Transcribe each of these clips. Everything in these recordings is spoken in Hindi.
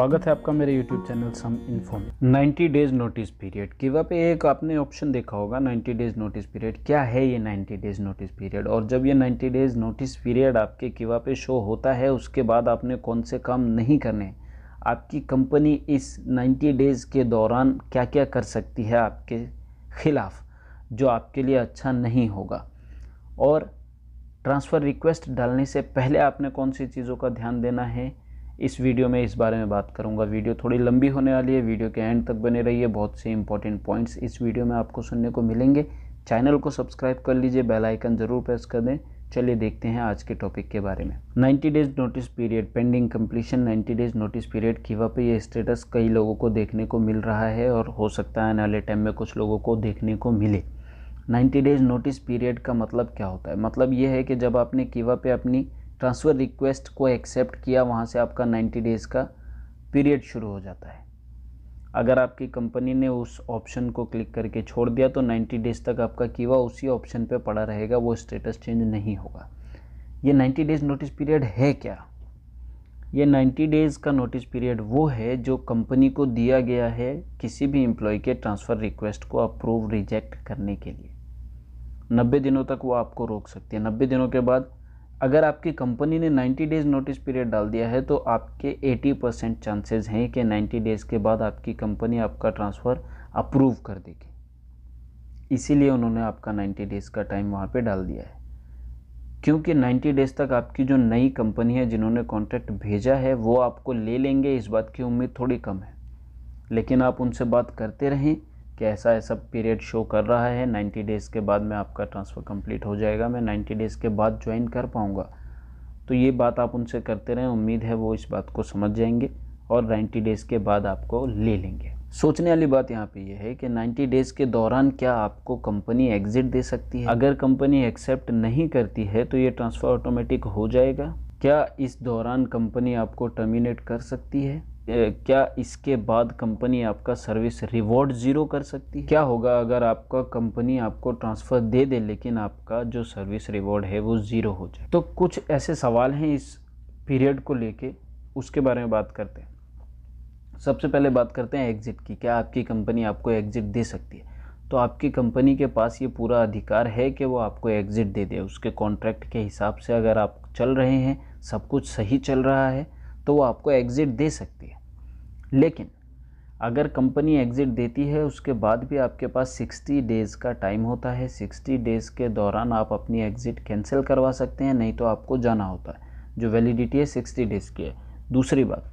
स्वागत है आपका मेरे YouTube चैनल सम इन्फो में ninety days notice period give pay एक आपने ऑप्शन देखा होगा 90 डेज नोटिस पीरियड क्या है ये 90 डेज नोटिस पीरियड और जब ये 90 डेज नोटिस पीरियड आपके गिव पे शो होता है उसके बाद आपने कौन से काम नहीं करने आपकी कंपनी इस 90 डेज के दौरान क्या क्या कर सकती है आपके खिलाफ जो आपके लिए अच्छा नहीं होगा और ट्रांसफ़र रिक्वेस्ट डालने से पहले आपने कौन सी चीज़ों का ध्यान देना है इस वीडियो में इस बारे में बात करूंगा वीडियो थोड़ी लंबी होने वाली है वीडियो के एंड तक बने रहिए बहुत से इंपॉर्टेंट पॉइंट्स इस वीडियो में आपको सुनने को मिलेंगे चैनल को सब्सक्राइब कर लीजिए बेल आइकन ज़रूर प्रेस कर दें चलिए देखते हैं आज के टॉपिक के बारे में 90 days notice period pending completion 90 days notice period कीवा पर ये स्टेटस कई लोगों को देखने को मिल रहा है और हो सकता है आने वाले टाइम में कुछ लोगों को देखने को मिले 90 डेज नोटिस पीरियड का मतलब क्या होता है मतलब ये है कि जब आपने कीवा पे अपनी ट्रांसफ़र रिक्वेस्ट को एक्सेप्ट किया वहाँ से आपका 90 डेज़ का पीरियड शुरू हो जाता है अगर आपकी कंपनी ने उस ऑप्शन को क्लिक करके छोड़ दिया तो 90 डेज़ तक आपका कीवा उसी ऑप्शन पे पड़ा रहेगा वो स्टेटस चेंज नहीं होगा ये 90 डेज़ नोटिस पीरियड है क्या ये 90 डेज़ का नोटिस पीरियड वो है जो कंपनी को दिया गया है किसी भी एम्प्लॉय के ट्रांसफ़र रिक्वेस्ट को अप्रूव रिजेक्ट करने के लिए नब्बे दिनों तक वो आपको रोक सकती है नब्बे दिनों के बाद अगर आपकी कंपनी ने 90 डेज़ नोटिस पीरियड डाल दिया है तो आपके 80 परसेंट चांसेज हैं कि 90 डेज़ के बाद आपकी कंपनी आपका ट्रांसफ़र अप्रूव कर देगी इसीलिए उन्होंने आपका 90 डेज़ का टाइम वहाँ पे डाल दिया है क्योंकि 90 डेज़ तक आपकी जो नई कंपनी है जिन्होंने कॉन्ट्रैक्ट भेजा है वो आपको ले लेंगे इस बात की उम्मीद थोड़ी कम है लेकिन आप उनसे बात करते रहें कैसा ऐसा पीरियड शो कर रहा है 90 डेज़ के बाद में आपका ट्रांसफ़र कंप्लीट हो जाएगा मैं 90 डेज़ के बाद ज्वाइन कर पाऊँगा तो ये बात आप उनसे करते रहें उम्मीद है वो इस बात को समझ जाएंगे और 90 डेज़ के बाद आपको ले लेंगे सोचने वाली बात यहाँ पे ये है कि 90 डेज़ के दौरान क्या आपको कंपनी एग्जिट दे सकती है अगर कंपनी एक्सेप्ट नहीं करती है तो ये ट्रांसफ़र ऑटोमेटिक हो जाएगा क्या इस दौरान कंपनी आपको टर्मिनेट कर सकती है क्या इसके बाद कंपनी आपका सर्विस रिवॉर्ड ज़ीरो कर सकती है क्या होगा अगर आपका कंपनी आपको ट्रांसफ़र दे दे लेकिन आपका जो सर्विस रिवॉर्ड है वो ज़ीरो हो जाए तो कुछ ऐसे सवाल हैं इस पीरियड को लेके उसके बारे में बात करते हैं सबसे पहले बात करते हैं एग्ज़िट की क्या आपकी कंपनी आपको एग्ज़िट दे सकती है तो आपकी कंपनी के पास ये पूरा अधिकार है कि वो आपको एग्ज़िट दे दे उसके कॉन्ट्रैक्ट के हिसाब से अगर आप चल रहे हैं सब कुछ सही चल रहा है तो वो आपको एग्ज़िट दे सकती है लेकिन अगर कंपनी एग्ज़िट देती है उसके बाद भी आपके पास 60 डेज़ का टाइम होता है 60 डेज़ के दौरान आप अपनी एग्ज़िट कैंसिल करवा सकते हैं नहीं तो आपको जाना होता है जो वैलिडिटी है 60 डेज़ की है दूसरी बात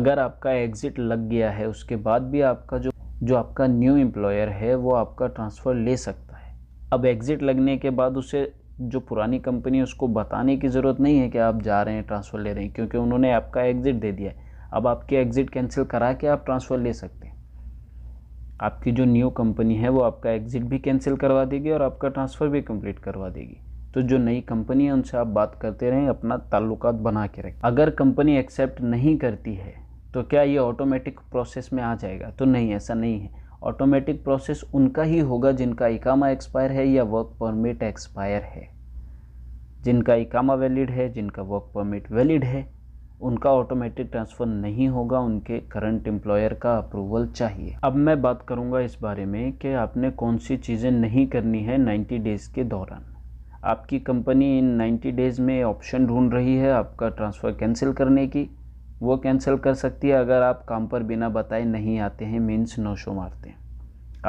अगर आपका एग्ज़िट लग गया है उसके बाद भी आपका जो जो आपका न्यू एम्प्लॉयर है वो आपका ट्रांसफ़र ले सकता है अब एग्ज़िट लगने के बाद उसे जो पुरानी कंपनी है उसको बताने की ज़रूरत नहीं है कि आप जा रहे हैं ट्रांसफ़र ले रहे हैं क्योंकि उन्होंने आपका एग्ज़िट दे दिया है अब आपकी एग्ज़िट कैंसिल करा के आप ट्रांसफ़र ले सकते हैं आपकी जो न्यू कंपनी है वो आपका एग्ज़िट भी कैंसिल करवा देगी और आपका ट्रांसफ़र भी कंप्लीट करवा देगी तो जो नई कंपनी है उनसे आप बात करते रहें अपना ताल्लुक बना के रखें अगर कंपनी एक्सेप्ट नहीं करती है तो क्या ये ऑटोमेटिक प्रोसेस में आ जाएगा तो नहीं ऐसा नहीं है ऑटोमेटिक प्रोसेस उनका ही होगा जिनका इकामा एक्सपायर है या वर्क परमिट एक्सपायर है जिनका इकामा वैलिड है जिनका वर्क परमिट वैलिड है उनका ऑटोमेटिक ट्रांसफ़र नहीं होगा उनके करंट एम्प्लॉयर का अप्रूवल चाहिए अब मैं बात करूंगा इस बारे में कि आपने कौन सी चीज़ें नहीं करनी है 90 डेज़ के दौरान आपकी कंपनी इन 90 डेज़ में ऑप्शन ढूंढ रही है आपका ट्रांसफ़र कैंसिल करने की वो कैंसिल कर सकती है अगर आप काम पर बिना बताए नहीं आते हैं मीन्स नो शो मारते हैं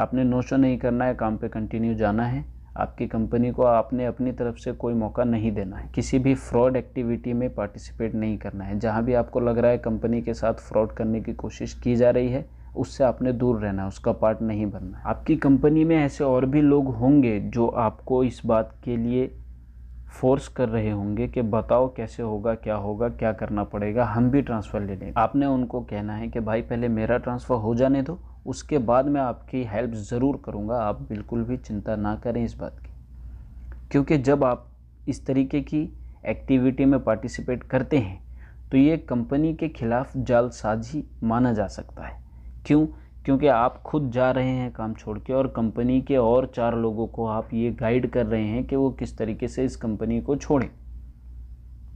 आपने नो शो नहीं करना है काम पे कंटिन्यू जाना है आपकी कंपनी को आपने अपनी तरफ से कोई मौका नहीं देना है किसी भी फ्रॉड एक्टिविटी में पार्टिसिपेट नहीं करना है जहाँ भी आपको लग रहा है कंपनी के साथ फ्रॉड करने की कोशिश की जा रही है उससे आपने दूर रहना है उसका पार्ट नहीं बनना है आपकी कंपनी में ऐसे और भी लोग होंगे जो आपको इस बात के लिए फोर्स कर रहे होंगे कि बताओ कैसे होगा क्या होगा क्या करना पड़ेगा हम भी ट्रांसफ़र ले लेंगे आपने उनको कहना है कि भाई पहले मेरा ट्रांसफ़र हो जाने दो उसके बाद मैं आपकी हेल्प ज़रूर करूँगा आप बिल्कुल भी चिंता ना करें इस बात की क्योंकि जब आप इस तरीके की एक्टिविटी में पार्टिसिपेट करते हैं तो ये कंपनी के खिलाफ जालसाजी माना जा सकता है क्यों क्योंकि आप खुद जा रहे हैं काम छोड़ के और कंपनी के और चार लोगों को आप ये गाइड कर रहे हैं कि वो किस तरीके से इस कंपनी को छोड़ें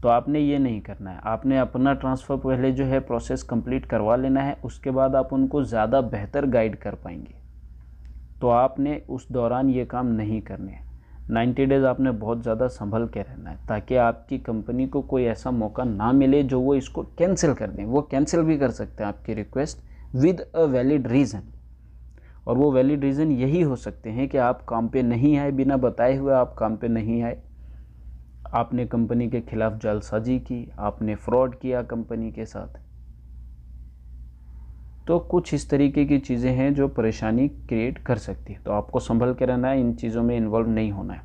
तो आपने ये नहीं करना है आपने अपना ट्रांसफ़र पहले जो है प्रोसेस कंप्लीट करवा लेना है उसके बाद आप उनको ज़्यादा बेहतर गाइड कर पाएंगे तो आपने उस दौरान ये काम नहीं करने हैं नाइन्टी डेज़ आपने बहुत ज़्यादा संभल के रहना है ताकि आपकी कंपनी को कोई ऐसा मौका ना मिले जो वो इसको कैंसिल कर दें वो कैंसिल भी कर सकते हैं आपकी request with a valid reason और वो वैलिड रीज़न यही हो सकते हैं कि आप काम पे नहीं आए बिना बताए हुए आप काम पे नहीं आए आपने कंपनी के खिलाफ जालसाजी की आपने फ्रॉड किया कंपनी के साथ तो कुछ इस तरीके की चीज़ें हैं जो परेशानी क्रिएट कर सकती है तो आपको संभल के रहना है इन चीज़ों में इन्वॉल्व नहीं होना है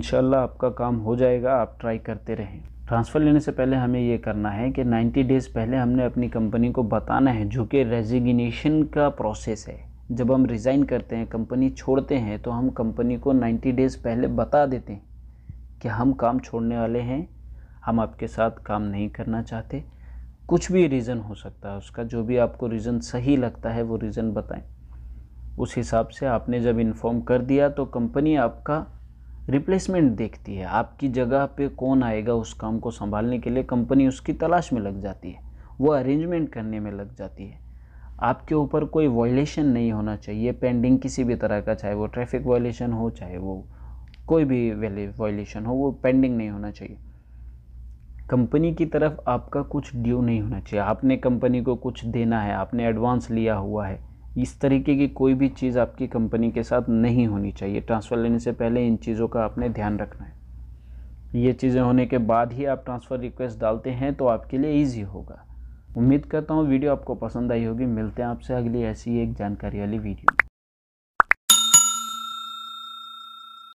इन आपका काम हो जाएगा आप ट्राई करते रहें ट्रांसफ़र लेने से पहले हमें ये करना है कि 90 डेज़ पहले हमने अपनी कंपनी को बताना है जो कि रेजिग्नेशन का प्रोसेस है जब हम रिज़ाइन करते हैं कंपनी छोड़ते हैं तो हम कंपनी को 90 डेज़ पहले बता देते हैं कि हम काम छोड़ने वाले हैं हम आपके साथ काम नहीं करना चाहते कुछ भी रीज़न हो सकता है उसका जो भी आपको रीज़न सही लगता है वो रीज़न बताएं उस हिसाब से आपने जब इन्फॉर्म कर दिया तो कंपनी आपका रिप्लेसमेंट देखती है आपकी जगह पे कौन आएगा उस काम को संभालने के लिए कंपनी उसकी तलाश में लग जाती है वो अरेंजमेंट करने में लग जाती है आपके ऊपर कोई वॉयलेशन नहीं होना चाहिए पेंडिंग किसी भी तरह का चाहे वो ट्रैफिक वायलेशन हो चाहे वो कोई भी वायलेशन हो वो पेंडिंग नहीं होना चाहिए कंपनी की तरफ आपका कुछ ड्यू नहीं होना चाहिए आपने कंपनी को कुछ देना है आपने एडवांस लिया हुआ है इस तरीके की कोई भी चीज़ आपकी कंपनी के साथ नहीं होनी चाहिए ट्रांसफ़र लेने से पहले इन चीज़ों का आपने ध्यान रखना है ये चीज़ें होने के बाद ही आप ट्रांसफ़र रिक्वेस्ट डालते हैं तो आपके लिए ईजी होगा उम्मीद करता हूँ वीडियो आपको पसंद आई होगी मिलते हैं आपसे अगली ऐसी एक जानकारी वाली वीडियो